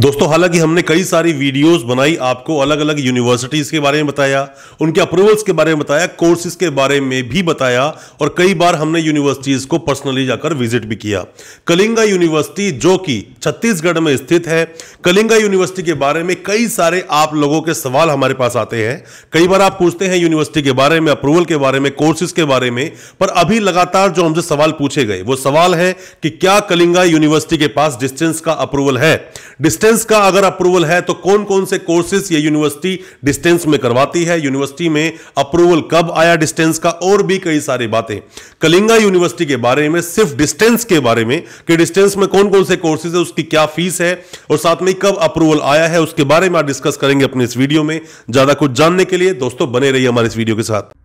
दोस्तों हालांकि हमने कई सारी वीडियोस बनाई आपको अलग अलग यूनिवर्सिटीज़ के बारे में बताया उनके अप्रूवल्स के बारे में बताया कोर्सेज के बारे में भी बताया और कई बार हमने यूनिवर्सिटीज़ को पर्सनली जाकर विजिट भी किया कलिंगा यूनिवर्सिटी जो कि छत्तीसगढ़ में स्थित है कलिंगा यूनिवर्सिटी के बारे में कई सारे आप लोगों के सवाल हमारे पास आते हैं कई बार आप पूछते हैं यूनिवर्सिटी के बारे में अप्रूवल के बारे में कोर्सेज के बारे में पर अभी लगातार जो हमसे सवाल पूछे गए वो सवाल है कि क्या कलिंगा यूनिवर्सिटी के पास डिस्टेंस का अप्रूवल है डिस्टेंस डिस्टेंस का अगर अप्रूवल है तो कौन कौन से कोर्सेज ये यूनिवर्सिटी डिस्टेंस में करवाती है यूनिवर्सिटी में अप्रूवल कब आया डिस्टेंस का और भी कई सारी बातें कलिंगा यूनिवर्सिटी के बारे में सिर्फ डिस्टेंस के बारे में कि डिस्टेंस में कौन कौन से कोर्सेज है उसकी क्या फीस है और साथ में कब अप्रूवल आया है उसके बारे में आप डिस्कस करेंगे अपने इस वीडियो में ज्यादा कुछ जानने के लिए दोस्तों बने रहिए हमारे इस वीडियो के साथ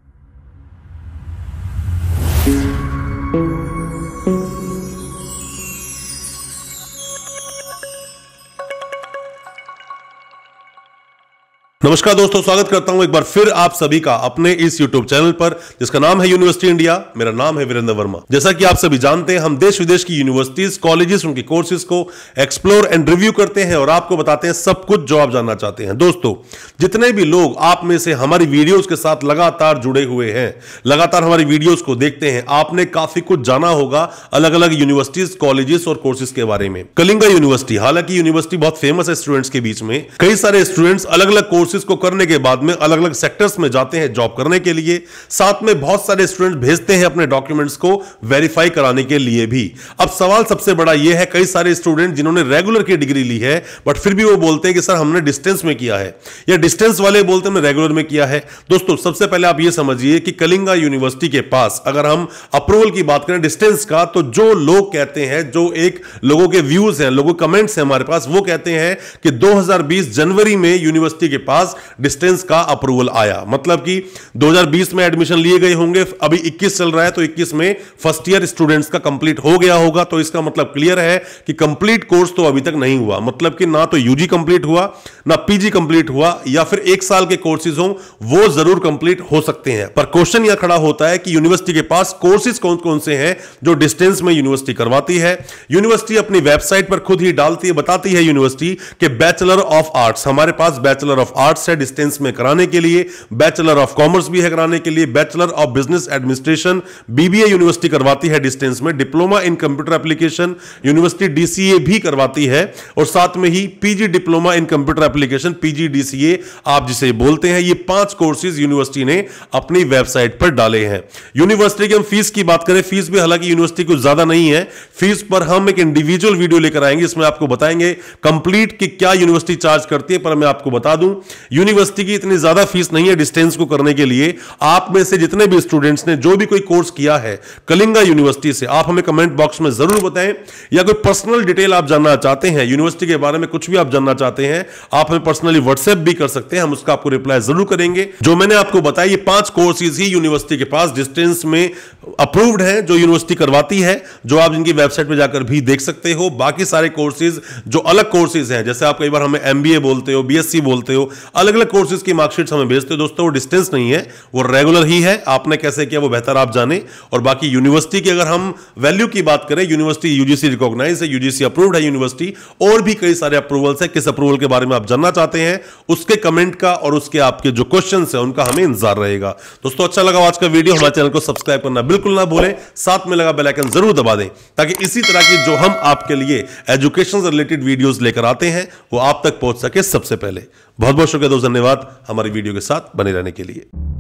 नमस्कार दोस्तों स्वागत करता हूं एक बार फिर आप सभी का अपने इस YouTube चैनल पर जिसका नाम है यूनिवर्सिटी इंडिया मेरा नाम है वीरेंद्र वर्मा जैसा कि आप सभी जानते हैं हम देश विदेश की यूनिवर्सिटीज कॉलेजेस उनके कोर्सेज को एक्सप्लोर एंड रिव्यू करते हैं और आपको बताते हैं सब कुछ जो आप जानना चाहते हैं दोस्तों जितने भी लोग आप में से हमारी वीडियोज के साथ लगातार जुड़े हुए हैं लगातार हमारी वीडियोज को देखते हैं आपने काफी कुछ जाना होगा अलग अलग यूनिवर्सिटीज कॉलेजेस और कोर्सेज के बारे में कलिंगा यूनिवर्सिटी हालांकि यूनिवर्सिटी बहुत फेमस है स्टूडेंट्स के बीच में कई सारे स्टूडेंट्स अलग अलग कोर्स कोर्सेज को करने के बाद में अलग अलग सेक्टर्स में जाते हैं जॉब करने के लिए साथ में बहुत सारे स्टूडेंट भेजते हैं अपने डॉक्यूमेंट्स को वेरीफाई कराने के लिए भी अब सवाल सबसे बड़ा यह है कई सारे स्टूडेंट जिन्होंने रेगुलर की डिग्री ली है बट फिर भी वो बोलते हैं कि सर हमने डिस्टेंस में किया है या डिस्टेंस वाले बोलते हैं रेगुलर में किया है दोस्तों सबसे पहले आप ये समझिए कि कलिंगा यूनिवर्सिटी के पास अगर हम अप्रूवल की बात करें डिस्टेंस का तो जो लोग कहते हैं जो एक लोगों के व्यूज हैं लोगों कमेंट्स हैं हमारे पास वो कहते हैं कि 2020 जनवरी में यूनिवर्सिटी के पास पास डिस्टेंस का अप्रूवल आया मतलब कि 2020 में एडमिशन लिए गए होंगे अभी 21 चल रहा है तो 21 में फर्स्ट ईयर स्टूडेंट्स का कंप्लीट हो गया होगा तो इसका मतलब क्लियर है कि कंप्लीट कोर्स तो अभी तक नहीं हुआ मतलब कि ना तो यूजी कंप्लीट हुआ ना पीजी कंप्लीट हुआ या फिर एक साल के कोर्सेज हों वो जरूर कंप्लीट हो सकते हैं पर क्वेश्चन यह खड़ा होता है कि यूनिवर्सिटी के पास कोर्सेज कौन कौन से हैं जो डिस्टेंस में यूनिवर्सिटी करवाती है यूनिवर्सिटी अपनी वेबसाइट पर खुद ही डालती है बताती है यूनिवर्सिटी के बैचलर ऑफ आर्ट्स हमारे पास बैचलर ऑफ आर्ट्स आर्ट्स है डिस्टेंस में कराने के लिए बैचलर ऑफ कॉमर्स भी है कराने के लिए bachelor of business administration BBA university करवाती है डिस्टेंस में diploma in computer application university DCA भी करवाती है और साथ में ही PG diploma in computer application PG DCA आप जिसे बोलते हैं ये पांच कोर्सेज यूनिवर्सिटी ने अपनी वेबसाइट पर डाले हैं यूनिवर्सिटी की हम फीस की बात करें फीस भी हालांकि यूनिवर्सिटी कुछ ज्यादा नहीं है फीस पर हम एक इंडिविजुअल वीडियो लेकर आएंगे इसमें आपको बताएंगे कंप्लीट कि क्या यूनिवर्सिटी चार्ज करती है पर मैं आपको बता दूं यूनिवर्सिटी की इतनी ज्यादा फीस नहीं है डिस्टेंस को करने के लिए आप में से जितने भी स्टूडेंट्स ने जो भी कोई कोर्स किया है कलिंगा यूनिवर्सिटी से आप हमें कमेंट बॉक्स में जरूर बताएं या कोई पर्सनल डिटेल आप जानना चाहते हैं यूनिवर्सिटी के बारे में कुछ भी आप जानना चाहते हैं आप हमें पर्सनली व्हाट्सएप भी कर सकते हैं हम उसका आपको रिप्लाई जरूर करेंगे जो मैंने आपको बताया ये पांच कोर्सेज ही यूनिवर्सिटी के पास डिस्टेंस में अप्रूव्ड है जो यूनिवर्सिटी करवाती है जो आप जिनकी वेबसाइट पर जाकर भी देख सकते हो बाकी सारे कोर्सेज जो अलग कोर्सेज हैं जैसे आप कई बार हमें एमबीए बोलते हो बीएससी बोलते हो अलग अलग कोर्सेज की मार्कशीट हमें भेजते हो दोस्तों वो डिस्टेंस नहीं है वो रेगुलर ही है आपने कैसे किया वो बेहतर आप जाने और बाकी यूनिवर्सिटी की अगर हम वैल्यू की बात करें यूनिवर्सिटी यूजीसी रिकॉग्नाइज है यूजीसी अप्रूव्ड है यूनिवर्सिटी और भी कई सारे अप्रूवल्स है किस अप्रूवल के बारे में आप जानना चाहते हैं उसके कमेंट का और उसके आपके जो क्वेश्चन है उनका हमें इंतजार रहेगा दोस्तों अच्छा लगा आज का वीडियो हमारे चैनल को सब्सक्राइब करना बिल्कुल ना भूलें साथ में लगा बेलाइकन जरूर दबा दें ताकि इसी तरह की जो हम आपके लिए एजुकेशन रिलेटेड वीडियोज लेकर आते हैं वो आप तक पहुंच सके सबसे पहले बहुत बहुत शुक्रिया का दोस्त धन्यवाद हमारी वीडियो के साथ बने रहने के लिए